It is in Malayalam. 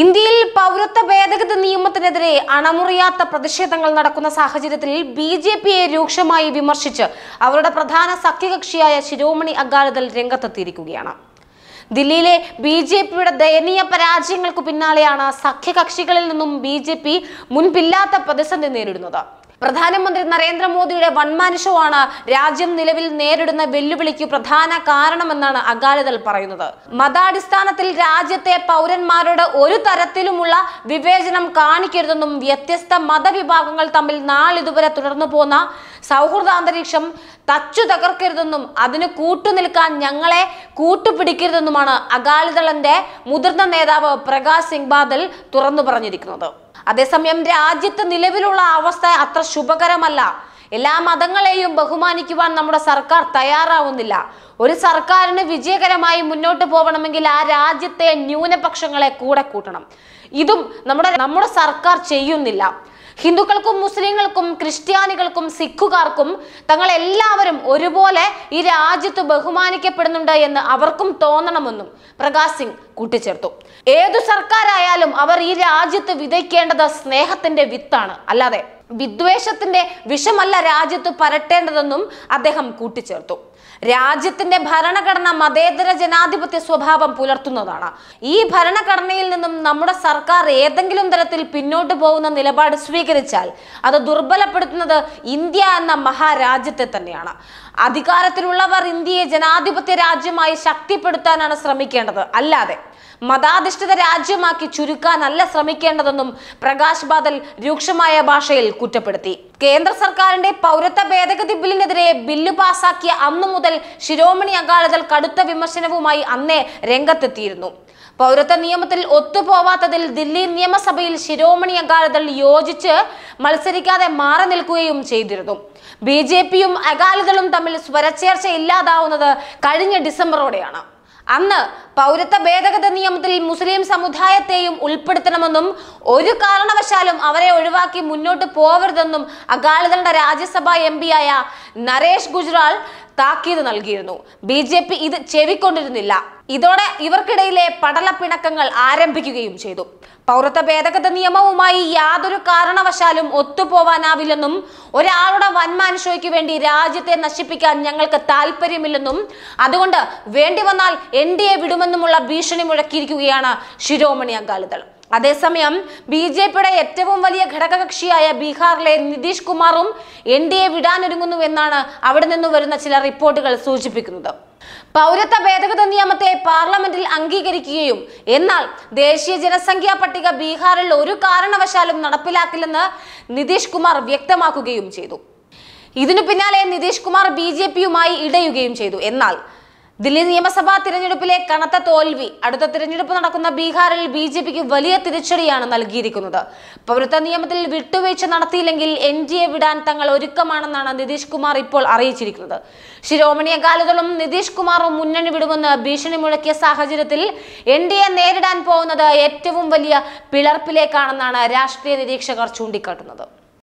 ഇന്ത്യയിൽ പൗരത്വ ഭേദഗതി നിയമത്തിനെതിരെ അണമുറിയാത്ത പ്രതിഷേധങ്ങൾ നടക്കുന്ന സാഹചര്യത്തിൽ ബി ജെ പിയെ രൂക്ഷമായി വിമർശിച്ച് അവരുടെ പ്രധാന സഖ്യകക്ഷിയായ ശിരോമണി അകാലിദൾ രംഗത്തെത്തിയിരിക്കുകയാണ് ദില്ലിയിലെ ബി ജെ പിയുടെ ദയനീയ പരാജയങ്ങൾക്ക് പിന്നാലെയാണ് സഖ്യകക്ഷികളിൽ നിന്നും ബി ജെ പി മുൻപില്ലാത്ത പ്രതിസന്ധി നേരിടുന്നത് പ്രധാനമന്ത്രി നരേന്ദ്രമോദിയുടെ വൺമാൻ ആണ് രാജ്യം നിലവിൽ നേരിടുന്ന വെല്ലുവിളിക്ക് പ്രധാന കാരണമെന്നാണ് അകാലിദൾ പറയുന്നത് മതാടിസ്ഥാനത്തിൽ രാജ്യത്തെ പൗരന്മാരോട് ഒരു തരത്തിലുമുള്ള വിവേചനം കാണിക്കരുതെന്നും വ്യത്യസ്ത മതവിഭാഗങ്ങൾ തമ്മിൽ നാളിതുവരെ തുടർന്നു പോന്ന സൗഹൃദാന്തരീക്ഷം തച്ചു തകർക്കരുതെന്നും അതിന് കൂട്ടുനിൽക്കാൻ ഞങ്ങളെ കൂട്ടുപിടിക്കരുതെന്നുമാണ് അകാലിദളന്റെ മുതിർന്ന നേതാവ് പ്രകാശ് സിംഗ് ബാദൽ തുറന്നു പറഞ്ഞിരിക്കുന്നത് അതേസമയം രാജ്യത്ത് നിലവിലുള്ള അവസ്ഥ അത്ര ശുഭകരമല്ല എല്ലാ മതങ്ങളെയും ബഹുമാനിക്കുവാൻ നമ്മുടെ സർക്കാർ തയ്യാറാവുന്നില്ല ഒരു സർക്കാരിന് വിജയകരമായി മുന്നോട്ട് പോകണമെങ്കിൽ ആ രാജ്യത്തെ ന്യൂനപക്ഷങ്ങളെ കൂടെ കൂട്ടണം ഇതും നമ്മുടെ നമ്മുടെ സർക്കാർ ചെയ്യുന്നില്ല ഹിന്ദുക്കൾക്കും മുസ്ലിങ്ങൾക്കും ക്രിസ്ത്യാനികൾക്കും സിഖുകാർക്കും തങ്ങളെല്ലാവരും ഒരുപോലെ ഈ രാജ്യത്ത് ബഹുമാനിക്കപ്പെടുന്നുണ്ട് എന്ന് അവർക്കും തോന്നണമെന്നും പ്രകാശ് സിംഗ് കൂട്ടിച്ചേർത്തു ഏതു സർക്കാരായാലും അവർ ഈ രാജ്യത്ത് വിതയ്ക്കേണ്ടത് സ്നേഹത്തിന്റെ വിത്താണ് അല്ലാതെ വിദ്വേഷത്തിന്റെ വിഷമല്ല രാജ്യത്ത് പരട്ടേണ്ടതെന്നും അദ്ദേഹം കൂട്ടിച്ചേർത്തു രാജ്യത്തിന്റെ ഭരണഘടന മതേതര ജനാധിപത്യ സ്വഭാവം പുലർത്തുന്നതാണ് ഈ ഭരണഘടനയിൽ നിന്നും നമ്മുടെ സർക്കാർ ഏതെങ്കിലും തരത്തിൽ പിന്നോട്ട് പോകുന്ന നിലപാട് സ്വീകരിച്ചാൽ അത് ദുർബലപ്പെടുത്തുന്നത് ഇന്ത്യ എന്ന മഹാരാജ്യത്തെ തന്നെയാണ് അധികാരത്തിലുള്ളവർ ഇന്ത്യയെ ജനാധിപത്യ രാജ്യമായി ശക്തിപ്പെടുത്താനാണ് ശ്രമിക്കേണ്ടത് അല്ലാതെ മതാധിഷ്ഠിത രാജ്യമാക്കി ചുരുക്കാനല്ല ശ്രമിക്കേണ്ടതെന്നും പ്രകാശ് ബാദൽ രൂക്ഷമായ ഭാഷയിൽ കുറ്റപ്പെടുത്തി കേന്ദ്ര സർക്കാരിന്റെ പൗരത്വ ഭേദഗതി ബില്ലിനെതിരെ ബില്ല് പാസാക്കിയ അന്നു മുതൽ ശിരോമണി അകാലിദൾ കടുത്ത വിമർശനവുമായി അന്നേ രംഗത്തെത്തിയിരുന്നു പൗരത്വ നിയമത്തിൽ ഒത്തുപോവാത്തതിൽ ദില്ലി നിയമസഭയിൽ ശിരോമണി അകാലിദൾ യോജിച്ച് മത്സരിക്കാതെ മാറി നിൽക്കുകയും ചെയ്തിരുന്നു ബി ജെ പിയും അകാലിദളും തമ്മിൽ സ്വരച്ചേർച്ച ഇല്ലാതാവുന്നത് കഴിഞ്ഞ ഡിസംബറോടെയാണ് അന്ന് പൗരത്വ ഭേദഗതി നിയമത്തിൽ മുസ്ലിം സമുദായത്തെയും ഉൾപ്പെടുത്തണമെന്നും ഒരു കാരണവശാലും അവരെ ഒഴിവാക്കി മുന്നോട്ട് പോവരുതെന്നും അകാലിദളുടെ രാജ്യസഭാ എം പിയായ നരേഷ് ഗുജ്റാൾ താക്കീത് നൽകിയിരുന്നു ബി ജെ പി ഇത് ചെവിക്കൊണ്ടിരുന്നില്ല ഇതോടെ ഇവർക്കിടയിലെ പടലപ്പിണക്കങ്ങൾ ആരംഭിക്കുകയും ചെയ്തു പൗരത്വ ഭേദഗത നിയമവുമായി യാതൊരു കാരണവശാലും ഒത്തുപോവാനാവില്ലെന്നും ഒരാളുടെ വൻമാൻ വേണ്ടി രാജ്യത്തെ നശിപ്പിക്കാൻ ഞങ്ങൾക്ക് താല്പര്യമില്ലെന്നും അതുകൊണ്ട് വേണ്ടി വന്നാൽ എൻ ഡി എ വിടുമെന്നുമുള്ള ഭീഷണി മുഴക്കിയിരിക്കുകയാണ് ശിരോമണി അകാലിദൾ അതേസമയം ബി ജെ പിയുടെ ഏറ്റവും വലിയ ഘടകകക്ഷിയായ ബീഹാറിലെ നിതീഷ് കുമാറും എൻ ഡി എ വിടാനൊരുങ്ങുന്നുവെന്നാണ് അവിടെ നിന്ന് വരുന്ന ചില റിപ്പോർട്ടുകൾ സൂചിപ്പിക്കുന്നത് പൗരത്വ ഭേദഗതി നിയമത്തെ പാർലമെന്റിൽ അംഗീകരിക്കുകയും എന്നാൽ ദേശീയ ജനസംഖ്യാ പട്ടിക ബീഹാറിൽ ഒരു കാരണവശാലും നടപ്പിലാക്കില്ലെന്ന് നിതീഷ് കുമാർ വ്യക്തമാക്കുകയും ചെയ്തു ഇതിനു പിന്നാലെ നിതീഷ് കുമാർ ബി ജെ പിയുമായി ഇടയുകയും ചെയ്തു എന്നാൽ ദില്ലി നിയമസഭാ തിരഞ്ഞെടുപ്പിലെ കനത്ത തോൽവി അടുത്ത തിരഞ്ഞെടുപ്പ് നടക്കുന്ന ബീഹാറിൽ ബി ജെ പിക്ക് വലിയ തിരിച്ചടിയാണ് നൽകിയിരിക്കുന്നത് പൗരത്വ നിയമത്തിൽ വിട്ടുവീഴ്ച നടത്തിയില്ലെങ്കിൽ എൻ ഡി എ വിടാൻ തങ്ങൾ ഒരുക്കമാണെന്നാണ് നിതീഷ് കുമാർ ഇപ്പോൾ അറിയിച്ചിരിക്കുന്നത് ശിരോമണി അകാലികളും നിതീഷ് കുമാറും മുന്നണി വിടുമെന്ന് ഭീഷണി മുഴക്കിയ സാഹചര്യത്തിൽ എൻ ഡി എ നേരിടാൻ പോകുന്നത് ഏറ്റവും വലിയ പിളർപ്പിലേക്കാണെന്നാണ് രാഷ്ട്രീയ നിരീക്ഷകർ ചൂണ്ടിക്കാട്ടുന്നത്